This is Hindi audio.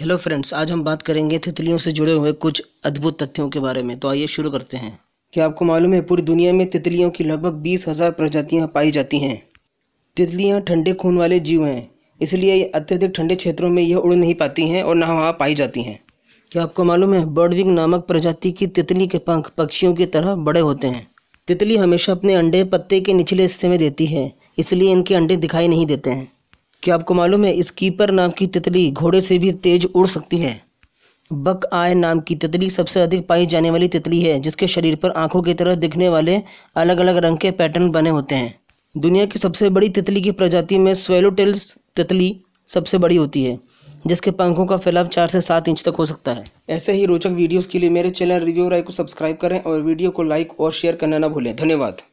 हेलो फ्रेंड्स आज हम बात करेंगे तितलियों से जुड़े हुए कुछ अद्भुत तथ्यों के बारे में तो आइए शुरू करते हैं क्या आपको मालूम है पूरी दुनिया में तितलियों की लगभग बीस हज़ार प्रजातियाँ पाई जाती हैं तितलियाँ ठंडे खून वाले जीव हैं इसलिए ये अत्यधिक ठंडे क्षेत्रों में यह उड़ नहीं पाती हैं और ना वहाँ पाई जाती हैं क्या आपको मालूम है बर्डविंग नामक प्रजाति की तितली के पंख पक्षियों की तरह बड़े होते हैं तितली हमेशा अपने अंडे पत्ते के निचले हिस्से में देती है इसलिए इनके अंडे दिखाई नहीं देते हैं क्या आपको मालूम है कीपर नाम की तितली घोड़े से भी तेज उड़ सकती है बक आय नाम की तितली सबसे अधिक पाई जाने वाली तितली है जिसके शरीर पर आंखों की तरह दिखने वाले अलग अलग रंग के पैटर्न बने होते हैं दुनिया की सबसे बड़ी तितली की प्रजाति में स्वेलोटेल्स तितली सबसे बड़ी होती है जिसके पंखों का फैलाव चार से सात इंच तक हो सकता है ऐसे ही रोचक वीडियोस के लिए मेरे चैनल रिव्यू राय को सब्सक्राइब करें और वीडियो को लाइक और शेयर करना ना भूलें धन्यवाद